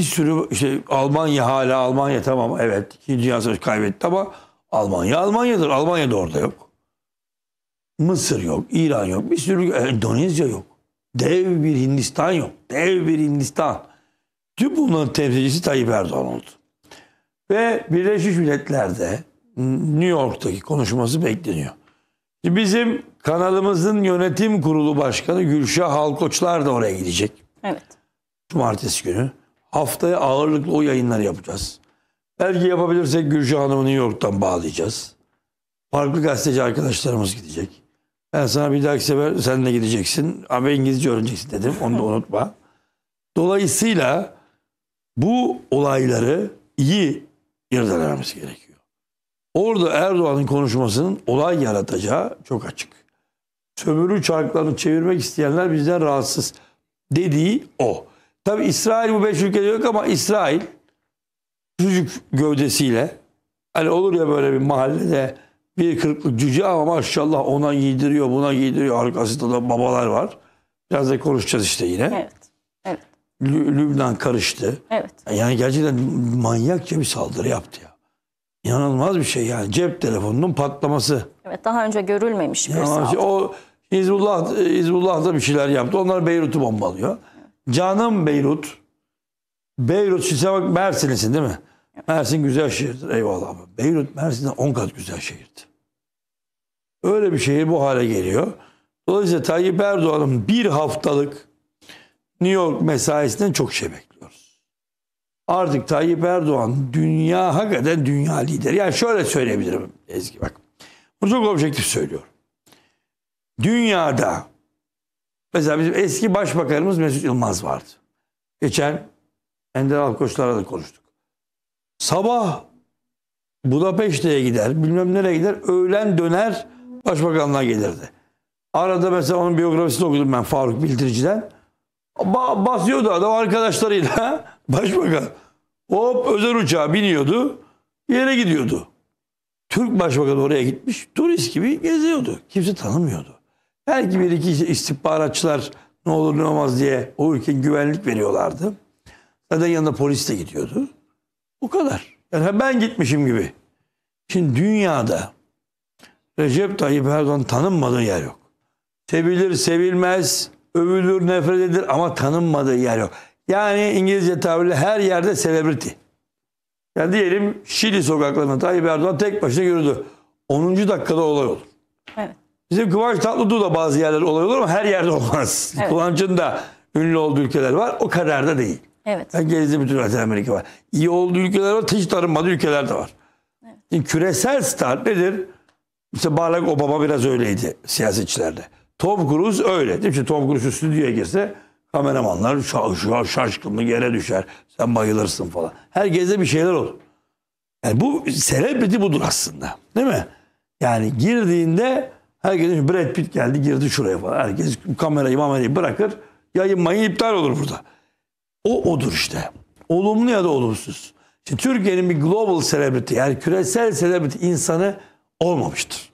bir sürü işte Almanya hala Almanya tamam evet İkinci Dünya Savaşı kaybetti ama Almanya Almanya'dır. Almanya da orada yok. Mısır yok, İran yok, bir sürü e, Endonezya yok. Dev bir Hindistan yok. Dev bir Hindistan. Tüm bunların temsilcisi Tayyip Erdoğan oldu. Ve Birleşmiş Milletler'de New York'taki konuşması bekleniyor. Bizim kanalımızın yönetim kurulu başkanı Gülşah Halkoçlar da oraya gidecek. Evet. Cumartesi günü. Haftaya ağırlıklı o yayınları yapacağız. Belki yapabilirsek Gürcü Hanım'ı New York'tan bağlayacağız. Farklı gazeteci arkadaşlarımız gidecek. Ben sana bir dahaki sefer sen de gideceksin ama İngilizce öğreneceksin dedim. Onu da unutma. Dolayısıyla bu olayları iyi irdelememiz gerekiyor. Orada Erdoğan'ın konuşmasının olay yaratacağı çok açık. Sömürü çarklarını çevirmek isteyenler bizden rahatsız dediği o. Tabi İsrail bu beş ülkede yok ama İsrail çocuk gövdesiyle hani olur ya böyle bir mahallede bir kırıklık cüce ama maşallah ona giydiriyor buna giydiriyor arkasında da babalar var. Biraz da konuşacağız işte yine. Evet. evet. Lü- Lübnan karıştı. Evet. Yani gerçekten manyakça bir saldırı yaptı ya. İnanılmaz bir şey yani cep telefonunun patlaması. Evet daha önce görülmemiş bir yani şey. saldırı. O Hizbullah, Hizbullah da bir şeyler yaptı. Onlar Beyrut'u bombalıyor. Canım Beyrut. Beyrut size bak Mersin'lisin değil mi? Mersin güzel şehirdir eyvallah ama Beyrut Mersin'den 10 kat güzel şehirdi. Öyle bir şehir bu hale geliyor. Dolayısıyla Tayyip Erdoğan'ın bir haftalık New York mesaisinden çok şey bekliyoruz. Artık Tayyip Erdoğan dünya hakikaten dünya lideri. Yani şöyle söyleyebilirim Ezgi bak. Bunu çok objektif söylüyorum. Dünyada Mesela bizim eski başbakanımız Mesut Yılmaz vardı. Geçen Ender Alkoçlar'la da konuştuk. Sabah Budapeşte'ye gider, bilmem nereye gider, öğlen döner başbakanlığa gelirdi. Arada mesela onun biyografisini okudum ben Faruk Bildirici'den. Ba basıyordu adam arkadaşlarıyla başbakan. Hop özel uçağa biniyordu, bir yere gidiyordu. Türk başbakanı oraya gitmiş, turist gibi geziyordu. Kimse tanımıyordu. Belki bir iki istihbaratçılar ne olur ne olmaz diye o ülkenin güvenlik veriyorlardı. Zaten yanında polis de gidiyordu. O kadar. Yani ben gitmişim gibi. Şimdi dünyada Recep Tayyip Erdoğan tanınmadığı yer yok. Sevilir, sevilmez, övülür, nefret edilir ama tanınmadığı yer yok. Yani İngilizce tabirle her yerde celebrity. Yani diyelim Şili sokaklarında Tayyip Erdoğan tek başına yürüdü. 10. dakikada olay olur. Bizim Kıvanç da bazı yerler oluyor olur ama her yerde olmaz. Evet. Kıvanç'ın da ünlü olduğu ülkeler var. O kadar da değil. Evet. Ben gezdim bütün Latin Amerika var. İyi olduğu ülkeler var. Hiç darılmadığı ülkeler de var. Evet. Şimdi küresel star nedir? Mesela Barack Obama biraz öyleydi siyasetçilerde. Tom Cruise öyle. Değil mi? Tom Cruise stüdyoya girse kameramanlar şaşkın mı, yere düşer. Sen bayılırsın falan. Her Herkese bir şeyler olur. Yani bu selebriti budur aslında. Değil mi? Yani girdiğinde Herkesin Brad Pitt geldi girdi şuraya falan. Herkes kamerayı mamerayı bırakır. Yayın mayın iptal olur burada. O odur işte. Olumlu ya da olumsuz. şimdi Türkiye'nin bir global celebrity yani küresel celebrity insanı olmamıştır.